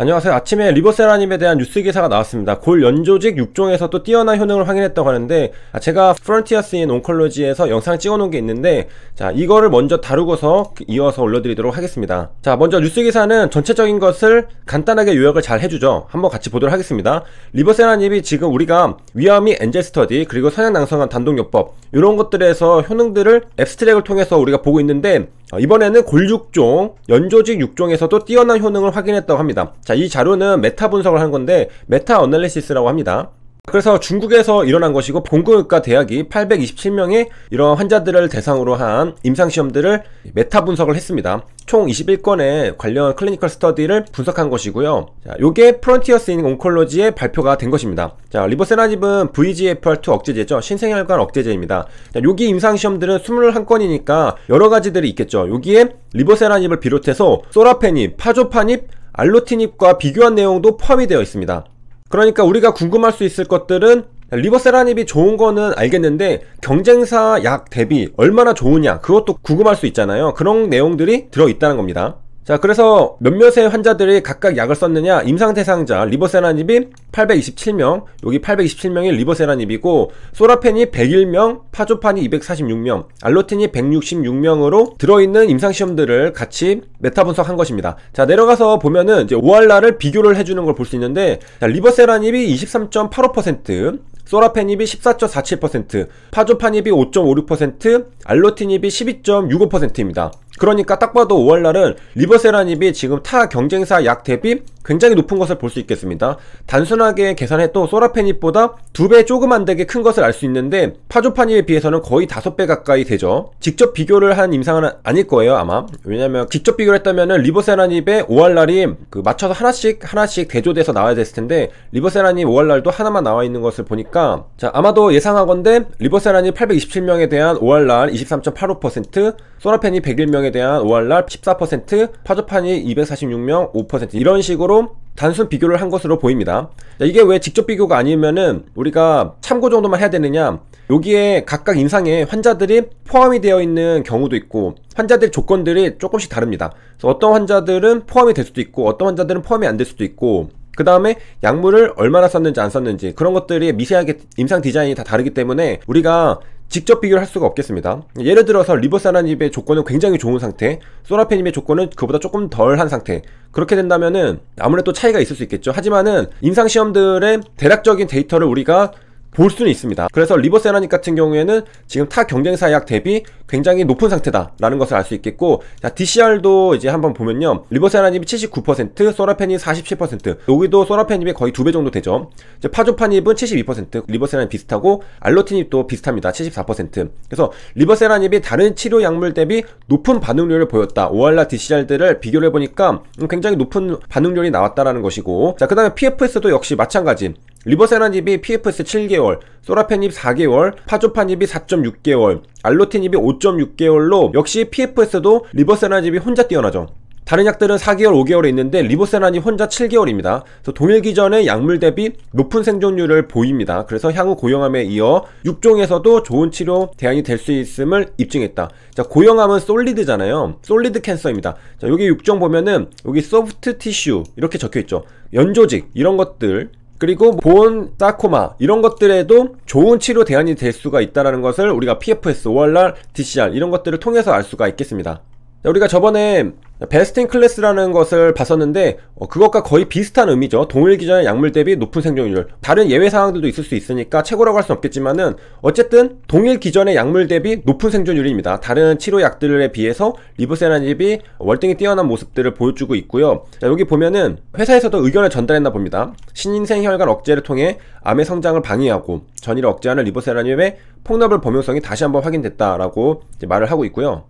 안녕하세요. 아침에 리버세라님에 대한 뉴스 기사가 나왔습니다. 골 연조직 6종에서 또 뛰어난 효능을 확인했다고 하는데 아, 제가 프론티어스인 온컬로지에서 영상 찍어놓은 게 있는데 자 이거를 먼저 다루고서 이어서 올려드리도록 하겠습니다. 자 먼저 뉴스 기사는 전체적인 것을 간단하게 요약을 잘 해주죠. 한번 같이 보도록 하겠습니다. 리버세라님이 지금 우리가 위암이 엔젤 스터디 그리고 선양 낭성한 단독 요법 이런 것들에서 효능들을 앱스트랙을 통해서 우리가 보고 있는데 어, 이번에는 골육종 연조직 6종에서도 뛰어난 효능을 확인했다고 합니다. 자, 이 자료는 메타 분석을 한 건데 메타 어널리시스라고 합니다. 그래서 중국에서 일어난 것이고 본공의과 대학이 827명의 이런 환자들을 대상으로 한 임상시험들을 메타 분석을 했습니다. 총 21건의 관련 클리니컬 스터디를 분석한 것이고요. 자, 요게 프론티어스 인 온콜로지의 발표가 된 것입니다. 자, 리보세나집은 VGFR2 억제제죠. 신생혈관 억제제입니다. 자, 요기 임상시험들은 21건이니까 여러 가지들이 있겠죠. 여기에 리보세나닙을 비롯해서 소라페닙, 파조파닙, 알로티닙과 비교한 내용도 포함이 되어 있습니다. 그러니까 우리가 궁금할 수 있을 것들은 리버세라닙이 좋은 거는 알겠는데 경쟁사 약 대비 얼마나 좋으냐 그것도 궁금할 수 있잖아요 그런 내용들이 들어있다는 겁니다 자 그래서 몇몇의 환자들이 각각 약을 썼느냐 임상 대상자 리버세라닙이 827명 여기 827명이 리버세라닙이고 소라펜이 101명 파조판이 246명 알로틴이 166명으로 들어있는 임상시험들을 같이 메타 분석한 것입니다 자 내려가서 보면은 이제 오알라를 비교를 해주는 걸 볼 수 있는데 자, 리버세라닙이 23.85% 소라펜닙이 14.47%, 파조판닙이 5.56%, 알로틴닙이 12.65%입니다. 그러니까 딱 봐도 5월날은 리버세라닙이 지금 타 경쟁사 약 대비 굉장히 높은 것을 볼 수 있겠습니다. 단순하게 계산해도 소라페닙보다 두 배 조금 안 되게 큰 것을 알 수 있는데 파조파닙에 비해서는 거의 다섯 배 가까이 되죠. 직접 비교를 한 임상은 아닐 거예요 아마. 왜냐면 직접 비교를 했다면 리버세라닙의 5월날이 그 맞춰서 하나씩 하나씩 대조돼서 나와야 됐을 텐데 리버세라닙 5월날도 하나만 나와 있는 것을 보니까 자 아마도 예상하건데 리버세라닙 827명에 대한 5월날 23.85% 소라페닙 101명에 변동에 대한 5월날 14%, 파조판이 246명 5% 이런 식으로 단순 비교를 한 것으로 보입니다. 이게 왜 직접 비교가 아니면은 우리가 참고 정도만 해야 되느냐? 여기에 각각 임상에 환자들이 포함이 되어 있는 경우도 있고 환자들 조건들이 조금씩 다릅니다. 그래서 어떤 환자들은 포함이 될 수도 있고 어떤 환자들은 포함이 안 될 수도 있고 그 다음에 약물을 얼마나 썼는지 안 썼는지 그런 것들이 미세하게 임상 디자인이 다 다르기 때문에 우리가 직접 비교를 할 수가 없겠습니다. 예를 들어서 리버사나님의 조건은 굉장히 좋은 상태, 소라페님의 조건은 그보다 조금 덜한 상태. 그렇게 된다면은 아무래도 차이가 있을 수 있겠죠. 하지만은 임상시험들의 대략적인 데이터를 우리가 볼 수는 있습니다. 그래서 리버세라닉 같은 경우에는 지금 타 경쟁사약 대비 굉장히 높은 상태다라는 것을 알 수 있겠고 자 DCR도 이제 한번 보면요 리버스 하나님이 79% 소라펜이 47% 여기도 소라펜님이 거의 두 배 정도 되죠 이제 파조파닙은 72% 리버스 하나님 비슷하고 알로티닙도 비슷합니다 74% 그래서 리버스 하나님이 다른 치료 약물 대비 높은 반응률을 보였다 오알라 DCR들을 비교를 해보니까 음, 굉장히 높은 반응률이 나왔다라는 것이고 자그 다음에 PFS도 역시 마찬가지 리버세라닙이 PFS 7개월, 소라펜닙 4개월, 파조파닙이 4.6개월, 알로틴입이 5.6개월로 역시 PF에서도 리버세나집이 혼자 뛰어나죠. 다른 약들은 4개월, 5개월에 있는데 리보세란이 혼자 7개월입니다. 그래서 동일 기전의 약물 대비 높은 생존율을 보입니다. 그래서 향후 고형암에 이어 6종에서도 좋은 치료 대안이 될 수 있음을 입증했다. 자, 고형암은 솔리드잖아요. 솔리드 캔서입니다. 자, 여기 6종 보면은 여기 소프트 티슈 이렇게 적혀 있죠. 연조직 이런 것들 그리고 보온, 사코마 이런 것들에도 좋은 치료 대안이 될 수가 있다는 것을 우리가 PFS, 월날, r DCR 이런 것들을 통해서 알 수가 있겠습니다. 우리가 저번에 베스트 인 클래스라는 것을 봤었는데 어, 그것과 거의 비슷한 의미죠 동일 기전의 약물 대비 높은 생존율 다른 예외 상황들도 있을 수 있으니까 최고라고 할 수는 없겠지만은 어쨌든 동일 기전의 약물 대비 높은 생존율입니다 다른 치료약들에 비해서 리보세라닙이 월등히 뛰어난 모습들을 보여주고 있고요 자, 여기 보면은 회사에서도 의견을 전달했나 봅니다 신인생 혈관 억제를 통해 암의 성장을 방해하고 전이를 억제하는 리보세라닙의 폭넓은 범용성이 다시 한번 확인됐다라고 말을 하고 있고요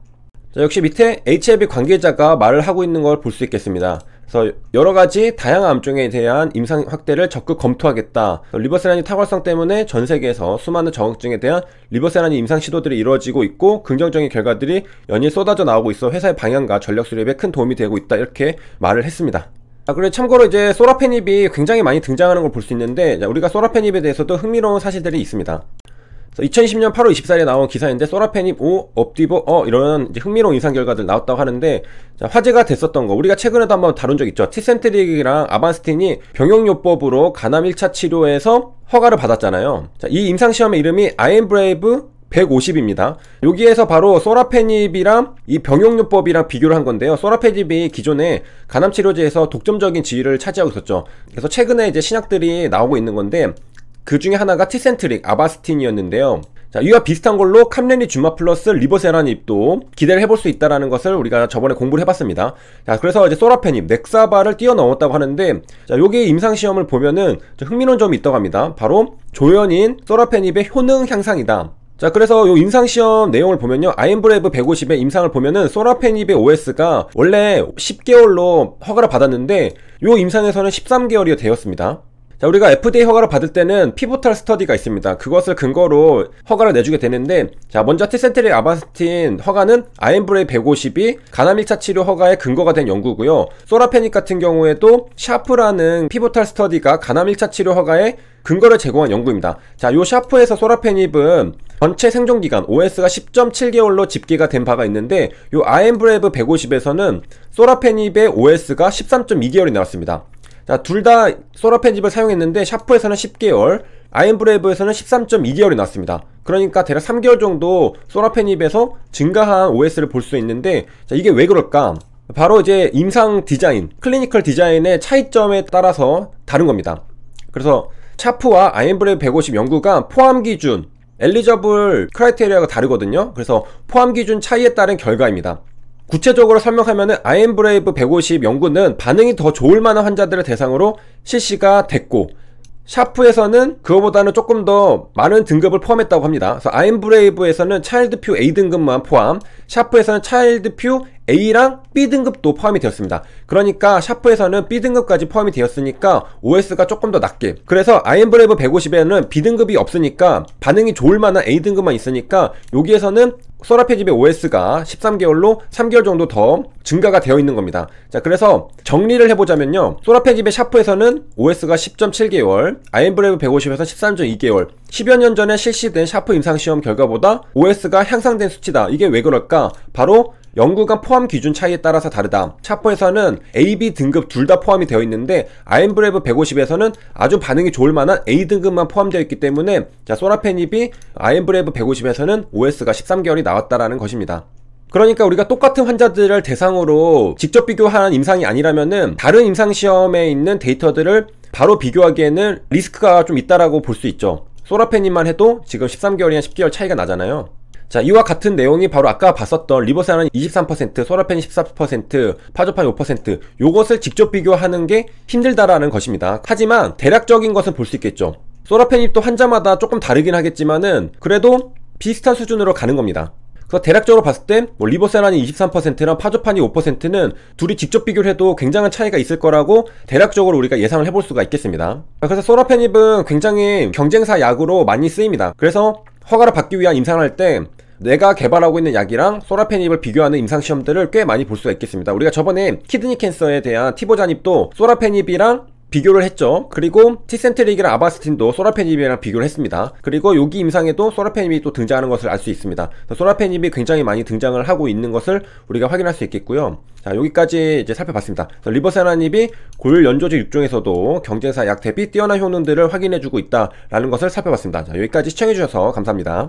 자, 역시 밑에 HIV 관계자가 말을 하고 있는 걸 볼 수 있겠습니다. 그래서 여러 가지 다양한 암종에 대한 임상 확대를 적극 검토하겠다. 리버세란이 탁월성 때문에 전 세계에서 수많은 정확증에 대한 리버세란이 임상 시도들이 이루어지고 있고 긍정적인 결과들이 연일 쏟아져 나오고 있어 회사의 방향과 전략 수립에 큰 도움이 되고 있다 이렇게 말을 했습니다. 아, 그리고 참고로 이제 소라페닙이 굉장히 많이 등장하는 걸 볼 수 있는데 우리가 소라페닙에 대해서도 흥미로운 사실들이 있습니다. 2020년 8월 24일에 나온 기사인데 소라페입오 업디버 어 이런 흥미로운 인상 결과들 나왔다고 하는데 자, 화제가 됐었던 거 우리가 최근에도 한번 다룬 적 있죠 티센트릭이랑 아반스틴이 병용요법으로 간암 1차 치료에서 허가를 받았잖아요 자, 이 임상시험의 이름이 아이엠브레이브 150입니다. 여기에서 바로 소라페닙이랑 이 병용요법이랑 비교를 한 건데요. 소라페닙이 기존에 간암치료제에서 독점적인 지위를 차지하고 있었죠. 그래서 최근에 이제 신약들이 나오고 있는 건데 그 중에 하나가 티센트릭 아바스틴이었는데요. 자, 이와 비슷한 걸로 캄렌리 주마 플러스 리버세라는 잎도 기대를 해볼 수 있다라는 것을 우리가 저번에 공부를 해봤습니다. 자, 그래서 이제 소라펜잎, 넥사바를 뛰어넘었다고 하는데, 자, 요게 임상시험을 보면은 흥미로운 점이 있다고 합니다. 바로 조연인 소라펜잎의 효능 향상이다. 자 그래서 요 임상시험 내용을 보면요 아임브레브 150의 임상을 보면은 소라펜입의 OS가 원래 10개월로 허가를 받았는데 요 임상에서는 13개월이 되었습니다 자, 우리가 FDA 허가를 받을 때는 피보탈 스터디가 있습니다. 그것을 근거로 허가를 내주게 되는데, 자, 먼저 티센트릭 아바스틴 허가는 아엠브레이 150이 가나밀차 치료 허가의 근거가 된 연구고요. 소라페닉 같은 경우에도 샤프라는 피보탈 스터디가 가나밀차 치료 허가의 근거를 제공한 연구입니다. 자, 요 샤프에서 소라페닙은 전체 생존기간 OS가 10.7개월로 집계가 된 바가 있는데 요 아엠브레브 150에서는 소라페닙의 OS가 13.2개월이 나왔습니다. 자, 둘 다 소라 펜집을 사용했는데 샤프에서는 10개월, 아이엠브레이브에서는 13.2개월이 나왔습니다. 그러니까 대략 3개월 정도 소라 펜입에서 증가한 OS를 볼 수 있는데 자, 이게 왜 그럴까? 바로 이제 임상 디자인, 클리니컬 디자인의 차이점에 따라서 다른 겁니다. 그래서 샤프와 아이엠브레이브 150 연구가 포함 기준, 엘리저블 크라이테리아가 다르거든요. 그래서 포함 기준 차이에 따른 결과입니다. 구체적으로 설명하면은 아이엠브레이브 150 연구는 반응이 더 좋을 만한 환자들을 대상으로 실시가 됐고 샤프에서는 그거보다는 조금 더 많은 등급을 포함했다고 합니다. 그래서 아이엠브레이브에서는 차일드퓨 A 등급만 포함, 샤프에서는 차일드퓨 A랑 B 등급도 포함이 되었습니다. 그러니까 샤프에서는 B 등급까지 포함이 되었으니까 OS가 조금 더 낮게. 그래서 아이엠브레이브 150에는 B 등급이 없으니까 반응이 좋을 만한 A 등급만 있으니까 여기에서는 소라페 집의 OS가 13개월로 3개월 정도 더 증가가 되어 있는 겁니다. 자, 그래서 정리를 해보자면요. 소라페 집의 샤프에서는 OS가 10.7개월, 아이엠브레브 150에서 13.2개월, 10여 년 전에 실시된 샤프 임상시험 결과보다 OS가 향상된 수치다. 이게 왜 그럴까? 바로 연구간 포함 기준 차이에 따라서 다르다. 차포에서는 A, B 등급 둘 다 포함이 되어 있는데 아임브레브 150에서는 아주 반응이 좋을 만한 A 등급만 포함되어 있기 때문에 자, 소라페닙이 아임브레브 150에서는 OS가 13개월이 나왔다라는 것입니다. 그러니까 우리가 똑같은 환자들을 대상으로 직접 비교하는 임상이 아니라면은 다른 임상 시험에 있는 데이터들을 바로 비교하기에는 리스크가 좀 있다라고 볼 수 있죠. 소라페님만 해도 지금 13개월이나 10개월 차이가 나잖아요. 자, 이와 같은 내용이 바로 아까 봤었던 리버스하는 23%, 소라펜이 14%, 파조판5% 요것을 직접 비교하는 게 힘들다라는 것입니다. 하지만 대략적인 것은 볼 수 있겠죠. 소라펜이 또 환자마다 조금 다르긴 하겠지만은 그래도 비슷한 수준으로 가는 겁니다. 그래서 대략적으로 봤을 때뭐 리버세란이 23%랑 파조판이 5%는 둘이 직접 비교를 해도 굉장한 차이가 있을 거라고 대략적으로 우리가 예상을 해볼 수가 있겠습니다. 그래서 소라펜입은 굉장히 경쟁사 약으로 많이 쓰입니다. 그래서 허가를 받기 위한 임상을 할때 내가 개발하고 있는 약이랑 소라페닙을 비교하는 임상시험들을 꽤 많이 볼 수가 있겠습니다. 우리가 저번에 키드니 캔서에 대한 티보잔입도 소라페닙이랑 비교를 했죠. 그리고 티센트릭이랑 아바스틴도 소라페닙이랑 비교를 했습니다. 그리고 여기 임상에도 소라페닙이 또 등장하는 것을 알 수 있습니다. 소라페닙이 굉장히 많이 등장을 하고 있는 것을 우리가 확인할 수 있겠고요. 자, 여기까지 이제 살펴봤습니다. 리버세라닙이 고율 연조제 6종에서도 경쟁사 약 대비 뛰어난 효능들을 확인해주고 있다라는 것을 살펴봤습니다. 자, 여기까지 시청해주셔서 감사합니다.